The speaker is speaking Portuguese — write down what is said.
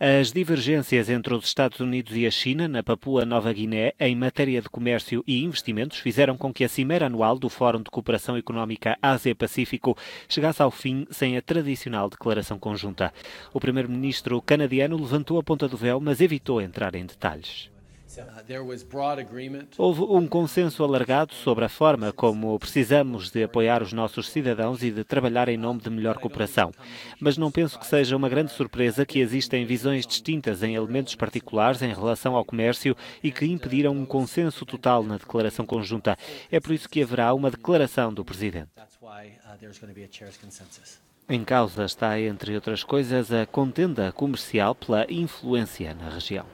As divergências entre os Estados Unidos e a China na Papua Nova Guiné em matéria de comércio e investimentos fizeram com que a cimeira anual do Fórum de Cooperação Económica Ásia-Pacífico chegasse ao fim sem a tradicional declaração conjunta. O primeiro-ministro canadiano levantou a ponta do véu, mas evitou entrar em detalhes. Uh, Houve um consenso alargado sobre a forma como precisamos de apoiar os nossos cidadãos e de trabalhar em nome de melhor cooperação. Mas não penso que seja uma grande surpresa que existem visões distintas em elementos particulares em relação ao comércio e que impediram um consenso total na declaração conjunta. É por isso que haverá uma declaração do Presidente. Uh, em causa está, entre outras coisas, a contenda comercial pela influência na região.